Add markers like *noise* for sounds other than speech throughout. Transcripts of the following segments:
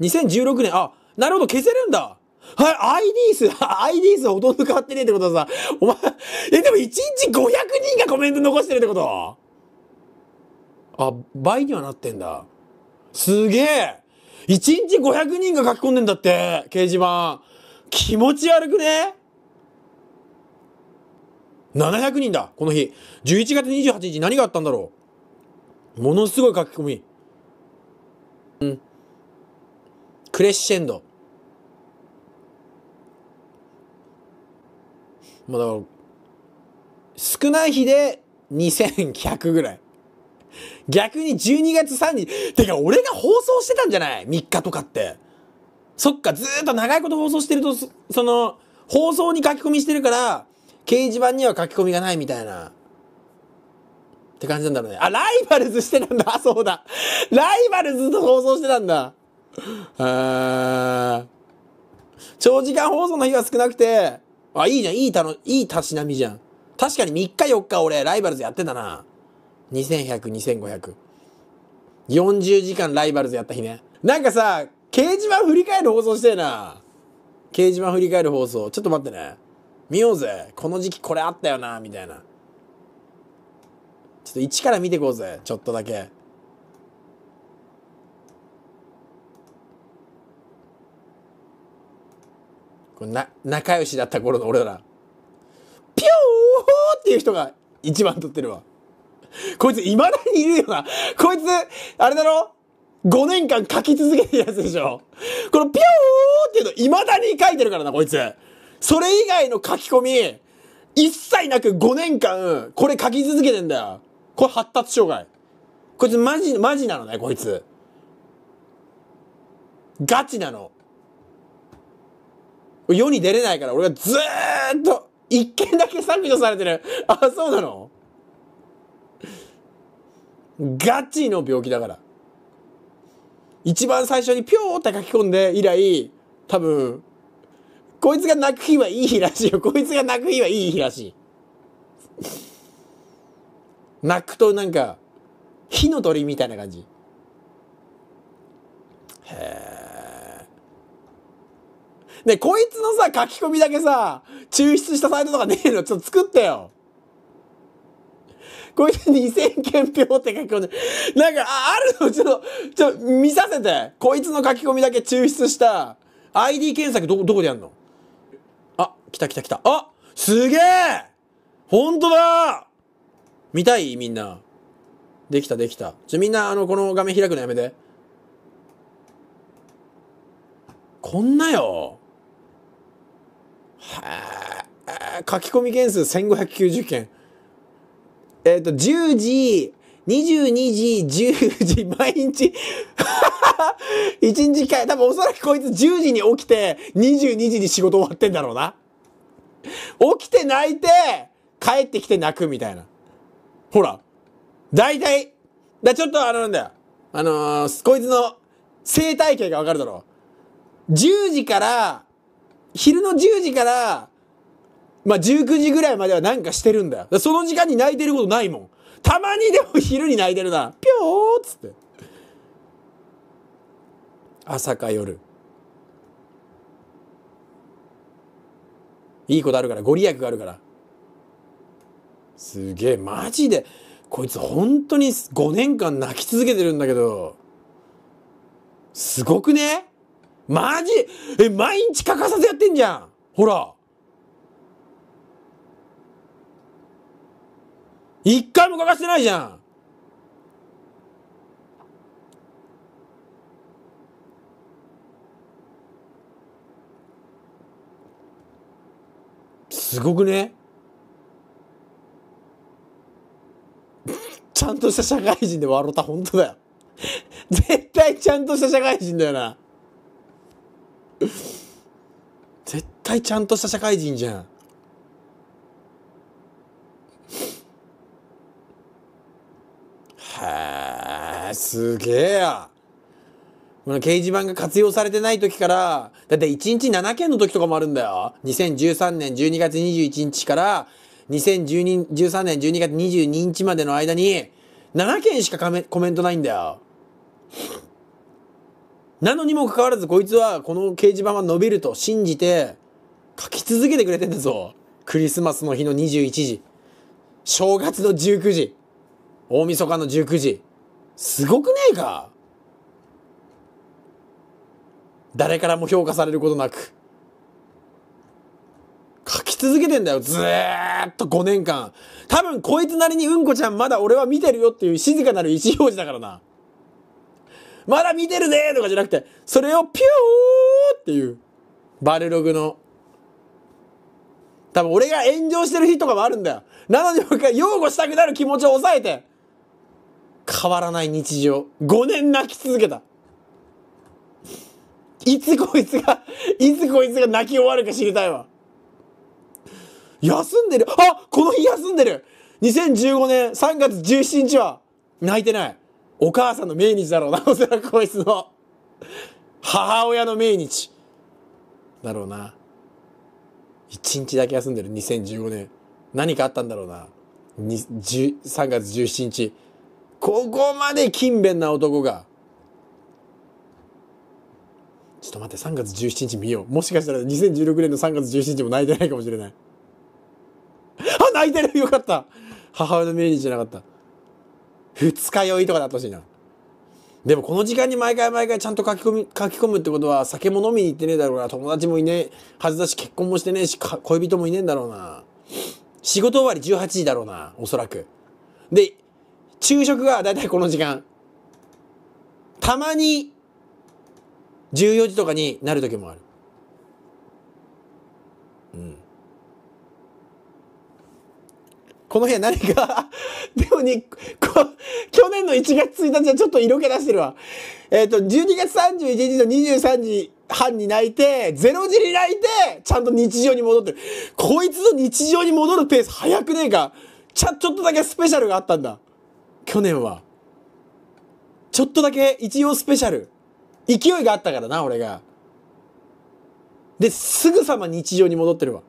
2016年、あ、なるほど、消せるんだはい、ID 数、ID *laughs* 数ほとんど変わってねえってことはさ、お前、え、でも1日500人がコメント残してるってことあ、倍にはなってんだ。すげえ !1 日500人が書き込んでんだって、掲示板。気持ち悪くね ?700 人だ、この日。11月28日何があったんだろうものすごい書き込み。うん。クレッシェンド。もうだから、少ない日で2100ぐらい。逆に12月3日、てか俺が放送してたんじゃない ?3 日とかって。そっか、ずーっと長いこと放送してると、その、放送に書き込みしてるから、掲示板には書き込みがないみたいな。って感じなんだろうね。あ、ライバルズしてたんだ。そうだ。ライバルズと放送してたんだ。あ長時間放送の日は少なくて、あ、いいじゃん。いいたの、いいたしなみじゃん。確かに3日4日俺、ライバルズやってたな。2100、2500。40時間ライバルズやった日ね。なんかさ、掲示板振り返る放送してえな。掲示板振り返る放送。ちょっと待ってね。見ようぜ。この時期これあったよな、みたいな。ちょっと一から見てこうぜ。ちょっとだけ。こな仲良しだった頃の俺らピョーっていう人が一番撮ってるわこいつ未だにいるよなこいつあれだろ5年間書き続けてるやつでしょこのピョーっていうの未だに書いてるからなこいつそれ以外の書き込み一切なく5年間これ書き続けてんだよこれ発達障害こいつマジマジなのねこいつガチなの世に出れないから、俺がずーっと、一件だけ削除されてる。あ、そうなのガチの病気だから。一番最初にピョーって書き込んで以来、多分、こいつが泣く日はいい日らしいよ。こいつが泣く日はいい日らしい。泣くとなんか、火の鳥みたいな感じ。ねこいつのさ、書き込みだけさ、抽出したサイトとかねえの、ちょっと作ってよ。こいつ2000件票って書き込んで、なんか、あ、あるのちょっと、ちょっと見させて。こいつの書き込みだけ抽出した、ID 検索ど、どこでやんのあ、来た来た来た。あすげえほんとだ見たいみんな。できたできた。ちょ、みんな、あの、この画面開くのやめて。こんなよ。書き込み件数1590件。えっ、ー、と、10時、22時、10時、毎日 *laughs* 一日か、多分おそらくこいつ10時に起きて、22時に仕事終わってんだろうな。起きて泣いて、帰ってきて泣くみたいな。ほら。大体、だ、ちょっとあれなんだよ。あのー、こいつの生態系がわかるだろう。10時から昼の10時から、まあ、19時ぐらいまではなんかしてるんだよ。その時間に泣いてることないもん。たまにでも昼に泣いてるな。ぴょーっつって。朝か夜。いいことあるから、ご利益があるから。すげえ、マジで。こいつ本当に5年間泣き続けてるんだけど、すごくねマジえ、毎日欠かさずやってんじゃんほら一回も欠かしてないじゃんすごくね *laughs* ちゃんとした社会人で笑った本当だよ絶対ちゃんとした社会人だよな対ちゃんとした社会人じゃん。へえ、すげえや。この掲示板が活用されてない時から、だって1日7件の時とかもあるんだよ。2013年12月21日から2013年12月22日までの間に7件しかコメントないんだよ。なのにもかかわらずこいつはこの掲示板は伸びると信じて書き続けてくれてんだぞ。クリスマスの日の21時。正月の19時。大晦日の19時。すごくねえか誰からも評価されることなく。書き続けてんだよ、ずーっと5年間。多分こいつなりにうんこちゃんまだ俺は見てるよっていう静かなる意思表示だからな。まだ見てるねーとかじゃなくて、それをピューっていう、バルログの多分俺が炎上してる日とかもあるんだよ。なのに僕は擁護したくなる気持ちを抑えて、変わらない日常。5年泣き続けた。いつこいつが、いつこいつが泣き終わるか知りたいわ。休んでるあこの日休んでる !2015 年3月17日は泣いてない。お母さんの命日だろうな、おそらくこいつの。母親の命日。だろうな。一日だけ休んでる2015年何かあったんだろうな3月17日ここまで勤勉な男がちょっと待って3月17日見ようもしかしたら2016年の3月17日も泣いてないかもしれないあ泣いてるよかった母親の命日じゃなかった二日酔いとかだったしいなでもこの時間に毎回毎回ちゃんと書き込み、書き込むってことは酒も飲みに行ってねえだろうな。友達もいねえはずだし結婚もしてねえし、恋人もいねえんだろうな。仕事終わり18時だろうな。おそらく。で、昼食がだいたいこの時間。たまに14時とかになる時もある。この部屋何か *laughs* でもに、こ、去年の1月1日はちょっと色気出してるわ。えっ、ー、と、12月31日の23時半に泣いて、0時に泣いて、ちゃんと日常に戻ってる。こいつの日常に戻るペース早くねえか。ちゃ、ちょっとだけスペシャルがあったんだ。去年は。ちょっとだけ一応スペシャル。勢いがあったからな、俺が。で、すぐさま日常に戻ってるわ。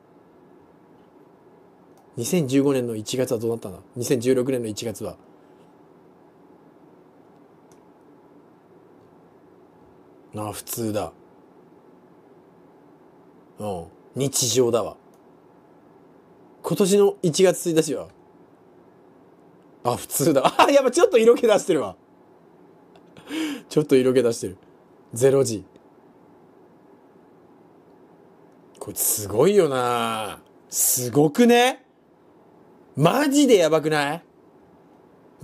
2015年の1月はどうなったんだ2016年の1月はあ普通だうん日常だわ今年の1月1日はあ普通だ *laughs* あやっぱちょっと色気出してるわ *laughs* ちょっと色気出してる0時これすごいよなすごくねマジでやばくない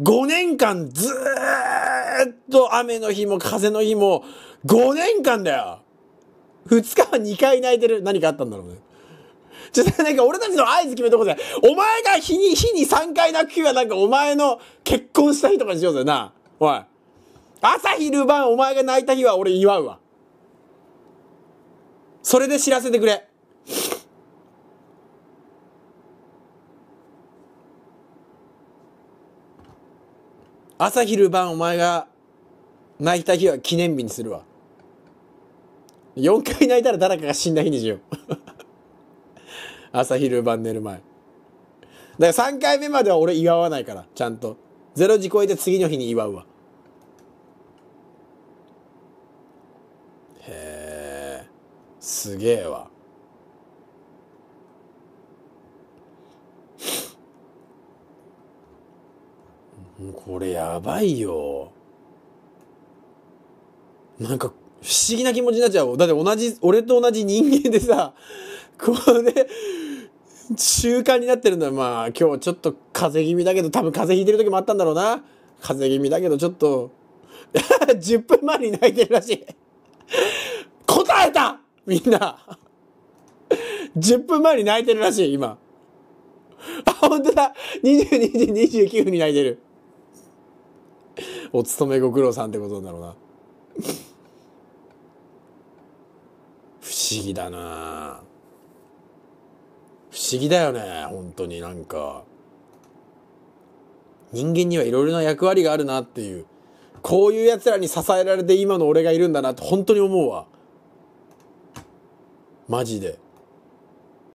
?5 年間ずーっと雨の日も風の日も5年間だよ !2 日は2回泣いてる。何かあったんだろうね。ちょっとなんか俺たちの合図決めとこで、お前が日に日に3回泣く日はなんかお前の結婚した日とかにしようぜな。おい。朝昼晩お前が泣いた日は俺祝うわ。それで知らせてくれ。朝昼晩お前が泣いた日は記念日にするわ。4回泣いたら誰かが死んだ日にしよう *laughs* 朝昼晩寝る前。だから3回目までは俺祝わないから、ちゃんと。0時超えて次の日に祝うわ。へえ、すげえわ。これやばいよ。なんか不思議な気持ちになっちゃう。だって同じ、俺と同じ人間でさ、こね。習慣になってるんだよ。まあ今日ちょっと風邪気味だけど、多分風邪ひいてる時もあったんだろうな。風邪気味だけどちょっと、10 *laughs* 分前に泣いてるらしい。答えたみんな。10分前に泣いてるらしい、今。あ、本当だ !22 時29分に泣いてる。お勤めご苦労さんってことだろうな不思議だな不思議だよね本当になんか人間にはいろいろな役割があるなっていうこういうやつらに支えられて今の俺がいるんだなって本当に思うわマジで